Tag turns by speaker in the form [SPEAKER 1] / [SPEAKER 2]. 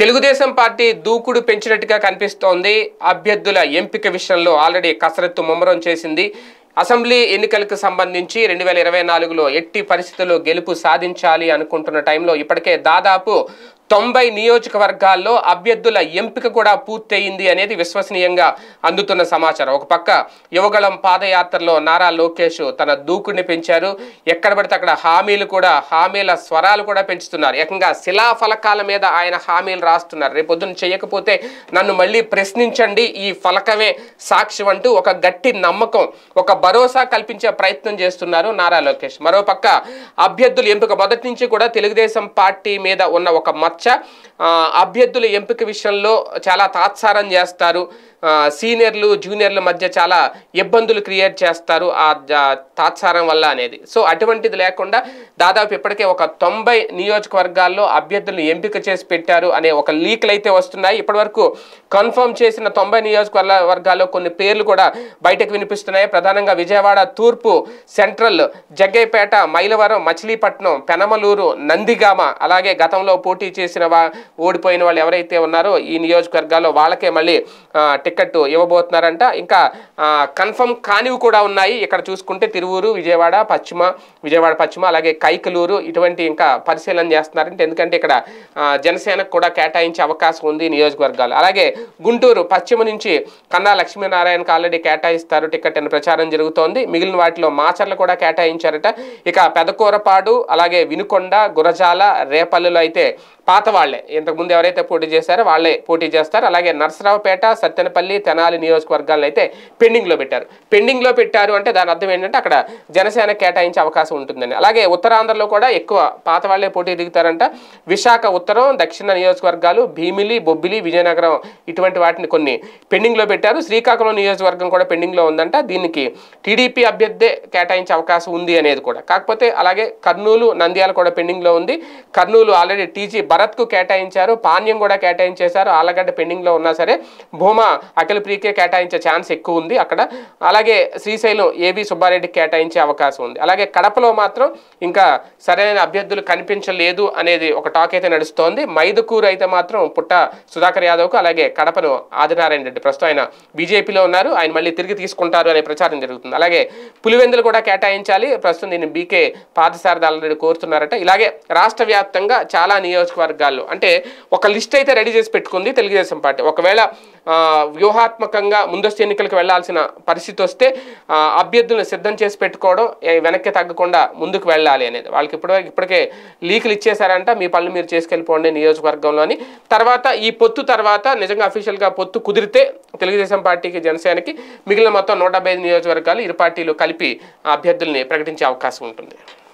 [SPEAKER 1] Telugu Desam party దూకుడు పెంచినట్టుగా కనిపిస్తోంది అభ్యర్థుల ఎంపిక విషయంలో ఆల్రెడీ కసరత్తు ముమ్మరం చేసింది అసెంబ్లీ ఎన్నికలకు సంబంధించి రెండు వేల ఇరవై నాలుగులో ఎట్టి పరిస్థితుల్లో గెలుపు సాధించాలి అనుకుంటున్న టైంలో ఇప్పటికే దాదాపు తొంభై నియోజకవర్గాల్లో అభ్యర్థుల ఎంపిక కూడా పూర్తయింది అనేది విశ్వసనీయంగా అందుతున్న సమాచారం ఒక పక్క యువగళం పాదయాత్రలో నారా లోకేష్ తన దూకుడిని పెంచారు ఎక్కడ పడితే అక్కడ హామీలు కూడా హామీల స్వరాలు కూడా పెంచుతున్నారు ఏకంగా శిలాఫలకాల మీద ఆయన హామీలు రాస్తున్నారు రేపొద్దున చేయకపోతే నన్ను మళ్ళీ ప్రశ్నించండి ఈ ఫలకమే సాక్ష్యం అంటూ ఒక గట్టి నమ్మకం ఒక భరోసా కల్పించే ప్రయత్నం చేస్తున్నారు నారా లోకేష్ మరోపక్క అభ్యర్థులు ఎంపిక మొదటి నుంచి కూడా తెలుగుదేశం పార్టీ మీద ఉన్న ఒక మత చర్చ అభ్యర్థుల ఎంపిక విషయంలో చాలా తాత్సారం చేస్తారు సీనియర్లు జూనియర్ల మధ్య చాలా ఇబ్బందులు క్రియేట్ చేస్తారు ఆ తాత్సారం వల్ల అనేది సో అటువంటిది లేకుండా దాదాపు ఇప్పటికే ఒక తొంభై నియోజకవర్గాల్లో అభ్యర్థులను ఎంపిక చేసి పెట్టారు అనే ఒక లీక్లు అయితే వస్తున్నాయి ఇప్పటివరకు కన్ఫర్మ్ చేసిన తొంభై నియోజకవర్గ వర్గాల్లో కొన్ని పేర్లు కూడా బయటకు వినిపిస్తున్నాయి ప్రధానంగా విజయవాడ తూర్పు సెంట్రల్ జగ్గైపేట మైలవరం మచిలీపట్నం పెనమలూరు నందిగామ అలాగే గతంలో పోటీ చేసిన ఓడిపోయిన వాళ్ళు ఎవరైతే ఉన్నారో ఈ నియోజకవర్గాల్లో వాళ్ళకే మళ్ళీ టికెట్ ఇవ్వబోతున్నారంట ఇంకా కన్ఫర్మ్ కానివి కూడా ఉన్నాయి ఇక్కడ చూసుకుంటే తిరువూరు విజయవాడ పశ్చిమ విజయవాడ పశ్చిమ అలాగే కైకలూరు ఇటువంటి ఇంకా పరిశీలన చేస్తున్నారంటే ఎందుకంటే ఇక్కడ జనసేనకు కూడా కేటాయించే అవకాశం ఉంది నియోజకవర్గాలు అలాగే గుంటూరు పశ్చిమ నుంచి కన్నా లక్ష్మీనారాయణకు ఆల్రెడీ కేటాయిస్తారు టికెట్ అని ప్రచారం జరుగుతోంది మిగిలిన వాటిలో మాచర్లు కూడా కేటాయించారట ఇక పెదకూరపాడు అలాగే వినుకొండ గురజాల రేపల్లులో అయితే పాత వాళ్లే ఇంతకుముందు ఎవరైతే పోటీ చేశారో వాళ్లే పోటీ చేస్తారు అలాగే నర్సరావుపేట సత్తెనపల్లి తెనాలి నియోజకవర్గాలను అయితే పెండింగ్లో పెట్టారు పెండింగ్లో పెట్టారు అంటే దాని అర్థం ఏంటంటే అక్కడ జనసేన కేటాయించే అవకాశం ఉంటుందని అలాగే ఉత్తరాంధ్రలో కూడా ఎక్కువ పాత వాళ్లే పోటీ దిగుతారంట విశాఖ ఉత్తరం దక్షిణ నియోజకవర్గాలు భీమిలి బొబ్బిలి విజయనగరం ఇటువంటి వాటిని కొన్ని పెండింగ్లో పెట్టారు శ్రీకాకుళం నియోజకవర్గం కూడా పెండింగ్లో ఉందంట దీనికి టీడీపీ అభ్యర్థే కేటాయించే అవకాశం ఉంది అనేది కూడా కాకపోతే అలాగే కర్నూలు నంద్యాల కూడా పెండింగ్లో ఉంది కర్నూలు ఆల్రెడీ టీజీ భరత్కు కేటాయించారు పాణ్యం కూడా కేటాయించేశారు ఆలగడ్డ పెండింగ్లో ఉన్నా సరే భూమా అఖిల ప్రియకే కేటాయించే ఛాన్స్ ఎక్కువ ఉంది అక్కడ అలాగే శ్రీశైలం ఏబి సుబ్బారెడ్డికి కేటాయించే అవకాశం ఉంది అలాగే కడపలో మాత్రం ఇంకా సరైన అభ్యర్థులు కనిపించలేదు అనేది ఒక టాక్ అయితే నడుస్తోంది మైదుకూరు అయితే మాత్రం పుట్ట సుధాకర్ యాదవ్కు అలాగే కడపను ఆదినారాయణ రెడ్డి ప్రస్తుతం ఆయన బీజేపీలో ఉన్నారు ఆయన మళ్ళీ తిరిగి తీసుకుంటారు అనే ప్రచారం జరుగుతుంది అలాగే పులివెందులు కూడా కేటాయించాలి ప్రస్తుతం దీన్ని బీకే పార్థసారథి ఆల్రెడీ కోరుతున్నారట ఇలాగే రాష్ట్ర వ్యాప్తంగా చాలా నియోజకవర్గాలు వర్గాలు అంటే ఒక లిస్ట్ అయితే రెడీ చేసి పెట్టుకుంది తెలుగుదేశం పార్టీ ఒకవేళ వ్యూహాత్మకంగా ముందస్తు ఎన్నికలకు వెళ్లాల్సిన పరిస్థితి వస్తే అభ్యర్థులను సిద్ధం చేసి పెట్టుకోవడం వెనక్కి తగ్గకుండా ముందుకు వెళ్ళాలి అనేది వాళ్ళకి ఇప్పటివరకు ఇప్పటికే లీకులు ఇచ్చేశారంట మీ పనులు మీరు చేసుకెళ్ళిపోండి నియోజకవర్గంలోని తర్వాత ఈ పొత్తు తర్వాత నిజంగా అఫీషియల్గా పొత్తు కుదిరితే తెలుగుదేశం పార్టీకి జనసేనకి మిగిలిన మొత్తం నూట నియోజకవర్గాలు ఇరు పార్టీలు కలిపి అభ్యర్థుల్ని ప్రకటించే అవకాశం ఉంటుంది